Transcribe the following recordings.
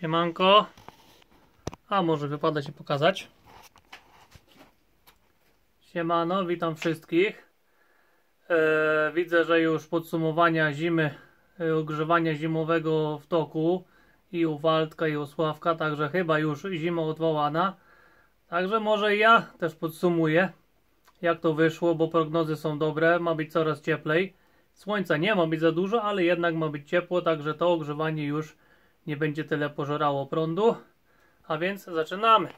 Siemanko. A może wypada się pokazać. Siemano, witam wszystkich. Eee, widzę, że już podsumowania zimy, e, ogrzewania zimowego w toku i u Waldka i u Sławka, także chyba już zima odwołana. Także może ja też podsumuję, jak to wyszło, bo prognozy są dobre, ma być coraz cieplej. Słońca nie ma być za dużo, ale jednak ma być ciepło, także to ogrzewanie już nie będzie tyle pożerało prądu. A więc zaczynamy.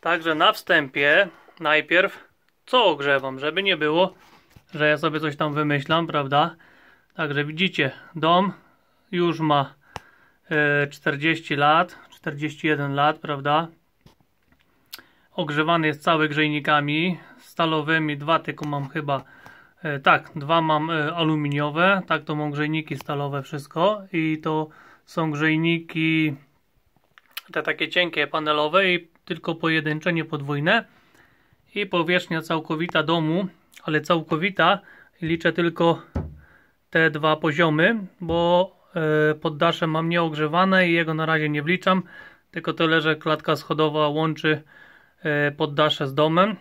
Także na wstępie najpierw co ogrzewam, żeby nie było, że ja sobie coś tam wymyślam, prawda? Także widzicie, dom już ma 40 e, lat, 41 lat, prawda? Ogrzewany jest cały grzejnikami stalowymi, dwa tylko mam chyba E, tak, dwa mam e, aluminiowe, tak to mam grzejniki stalowe wszystko i to są grzejniki te takie cienkie panelowe i tylko pojedyncze, nie podwójne i powierzchnia całkowita domu, ale całkowita liczę tylko te dwa poziomy, bo e, poddasze mam nieogrzewane i jego na razie nie wliczam, tylko tyle, że klatka schodowa łączy poddasze z domem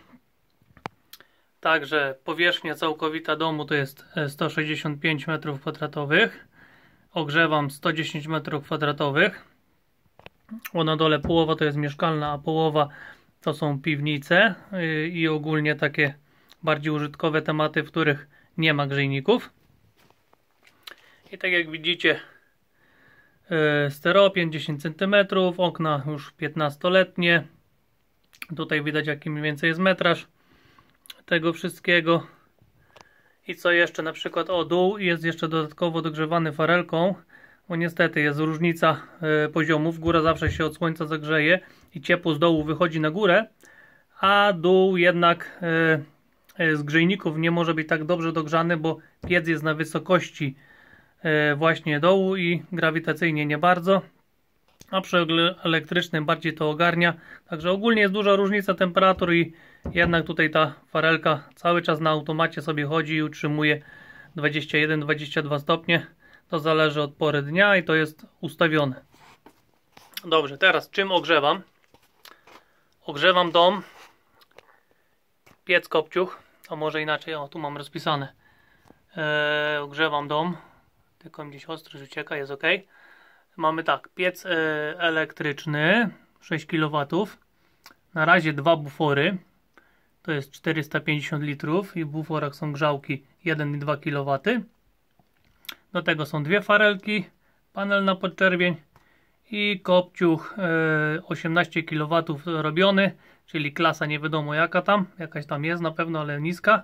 tak, że powierzchnia całkowita domu to jest 165 e, m2. Ogrzewam 110 m2. O na dole połowa to jest mieszkalna, a połowa to są piwnice e, i ogólnie takie bardziej użytkowe tematy, w których nie ma grzejników. I tak jak widzicie, stero 50 cm, okna już 15-letnie. Tutaj widać jaki mniej więcej jest metraż tego wszystkiego i co jeszcze na przykład o dół jest jeszcze dodatkowo dogrzewany farelką bo no niestety jest różnica y, poziomów, góra zawsze się od słońca zagrzeje i ciepło z dołu wychodzi na górę a dół jednak y, z grzejników nie może być tak dobrze dogrzany, bo piec jest na wysokości właśnie dołu i grawitacyjnie nie bardzo a przy elektrycznym bardziej to ogarnia także ogólnie jest duża różnica temperatur i jednak tutaj ta farelka cały czas na automacie sobie chodzi i utrzymuje 21-22 stopnie. To zależy od pory dnia i to jest ustawione. Dobrze, teraz czym ogrzewam? Ogrzewam dom. Piec kopciuch. A może inaczej, o tu mam rozpisane. Eee, ogrzewam dom. Tylko gdzieś ostry ucieka, jest ok. Mamy tak, piec e, elektryczny 6 kW. Na razie dwa bufory to jest 450 litrów i w buforach są grzałki 1 i 2 kW. Do tego są dwie farelki, panel na podczerwień i kopciuch 18 e, kW robiony, czyli klasa nie wiadomo jaka tam, jakaś tam jest na pewno, ale niska.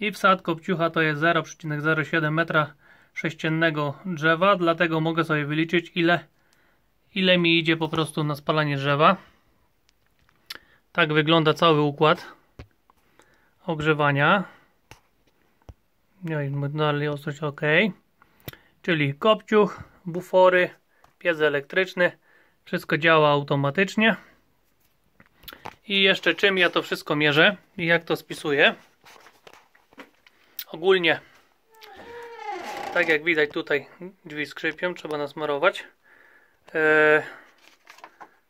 I wsad kopciucha to jest 0,07 metra sześciennego drzewa, dlatego mogę sobie wyliczyć ile, ile mi idzie po prostu na spalanie drzewa. Tak wygląda cały układ ogrzewania. No i dalej ostrość OK. Czyli kopciuch, bufory, piec elektryczny. Wszystko działa automatycznie. I jeszcze czym ja to wszystko mierzę i jak to spisuję. Ogólnie, tak jak widać tutaj drzwi skrzypią, trzeba nasmarować. Eee,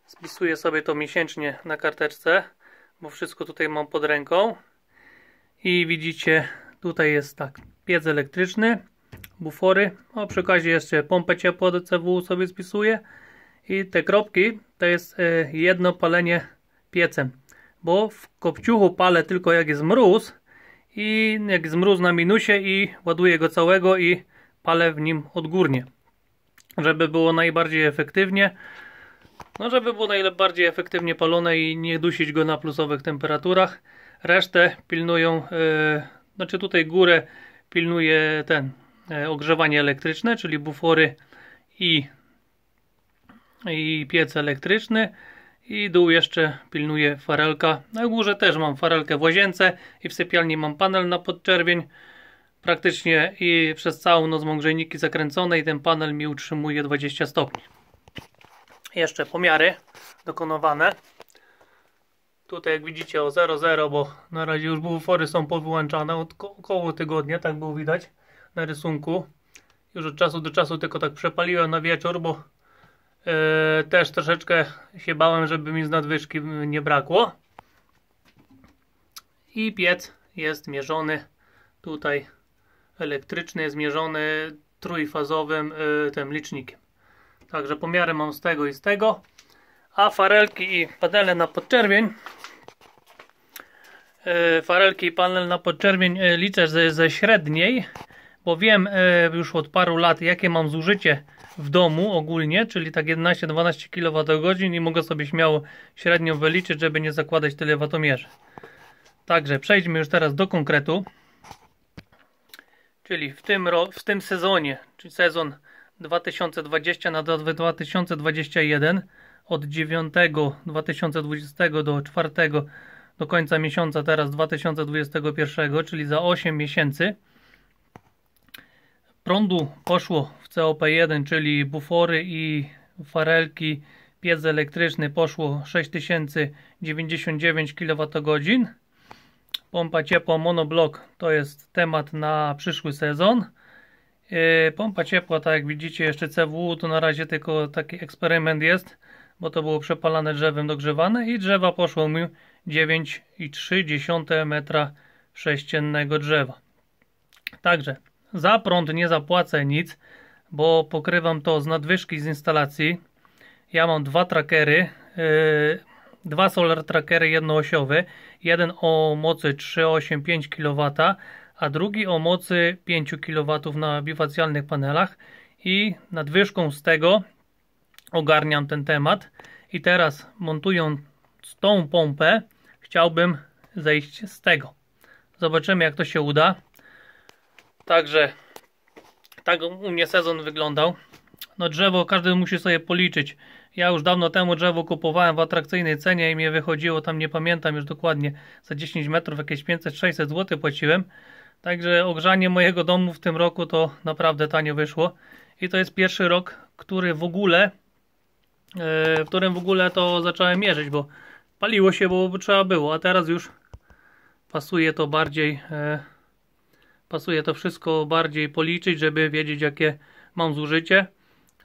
spisuję sobie to miesięcznie na karteczce, bo wszystko tutaj mam pod ręką i widzicie tutaj jest tak piec elektryczny, bufory, a przy okazji jeszcze pompę ciepła do CWU sobie spisuję i te kropki to jest e, jedno palenie piecem, bo w kopciuchu palę tylko jak jest mróz i jak jest mróz na minusie i ładuję go całego i palę w nim odgórnie, żeby było najbardziej efektywnie no, żeby było najbardziej efektywnie palone i nie dusić go na plusowych temperaturach. Resztę pilnują, yy, znaczy tutaj górę pilnuje ten yy, ogrzewanie elektryczne, czyli bufory i, i piec elektryczny. I dół jeszcze pilnuje farelka. Na górze też mam farelkę w łazience i w sypialni mam panel na podczerwień. Praktycznie i przez całą noc mam grzejniki zakręcone i ten panel mi utrzymuje 20 stopni jeszcze pomiary dokonowane Tutaj jak widzicie o 0,0, bo na razie już bufory są powyłączane od około tygodnia, tak było widać na rysunku. Już od czasu do czasu tylko tak przepaliłem na wieczór, bo yy, też troszeczkę się bałem, żeby mi z nadwyżki nie brakło. I piec jest mierzony tutaj elektryczny, jest mierzony trójfazowym yy, tym licznikiem. Także pomiary mam z tego i z tego. A farelki i panele na podczerwień. E, farelki i panel na podczerwień e, liczę ze, ze średniej, bo wiem e, już od paru lat jakie mam zużycie w domu ogólnie, czyli tak 11-12 kWh i mogę sobie śmiało średnio wyliczyć, żeby nie zakładać tyle watomierzy. Także przejdźmy już teraz do konkretu. Czyli w tym, w tym sezonie, czyli sezon 2020 na 2021 od 9 2020 do 4 do końca miesiąca teraz 2021, czyli za 8 miesięcy prądu poszło w COP1, czyli bufory i farelki piec elektryczny poszło 6099 kWh pompa ciepła monoblok to jest temat na przyszły sezon E, pompa ciepła, tak jak widzicie, jeszcze CW to na razie tylko taki eksperyment jest, bo to było przepalane drzewem dogrzewane i drzewa poszło mi 9,3 metra sześciennego drzewa. Także za prąd nie zapłacę nic, bo pokrywam to z nadwyżki z instalacji. Ja mam dwa trackery, yy, e, dwa solar trackery jednoosiowe, jeden o mocy 3,85 kW, a drugi o mocy 5 kW na biwacjalnych panelach i nadwyżką z tego ogarniam ten temat i teraz montując tą pompę chciałbym zejść z tego zobaczymy jak to się uda także tak u mnie sezon wyglądał no drzewo każdy musi sobie policzyć ja już dawno temu drzewo kupowałem w atrakcyjnej cenie i mnie wychodziło tam, nie pamiętam już dokładnie, za 10 metrów jakieś 500-600 zł płaciłem. Także ogrzanie mojego domu w tym roku to naprawdę tanie wyszło. I to jest pierwszy rok, który w ogóle, e, w którym w ogóle to zacząłem mierzyć, bo paliło się, bo trzeba było, a teraz już pasuje to bardziej, e, pasuje to wszystko bardziej policzyć, żeby wiedzieć jakie mam zużycie.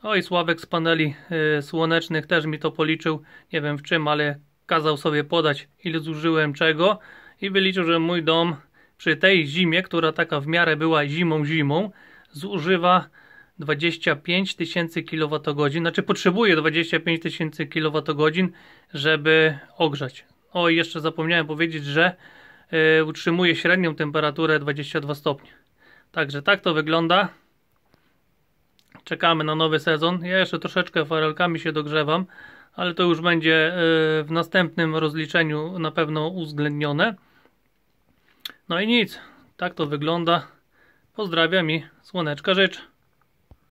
Oj, Sławek z paneli e, słonecznych też mi to policzył, nie wiem w czym, ale kazał sobie podać ile zużyłem czego i wyliczył, że mój dom przy tej zimie, która taka w miarę była zimą zimą, zużywa 25 tysięcy kWh, znaczy potrzebuje 25 tysięcy kWh, żeby ogrzać. O jeszcze zapomniałem powiedzieć, że e, utrzymuje średnią temperaturę 22 stopnie. Także tak to wygląda. Czekamy na nowy sezon. Ja jeszcze troszeczkę farelkami się dogrzewam, ale to już będzie e, w następnym rozliczeniu na pewno uwzględnione. No i nic, tak to wygląda. Pozdrawiam i słoneczka życzę.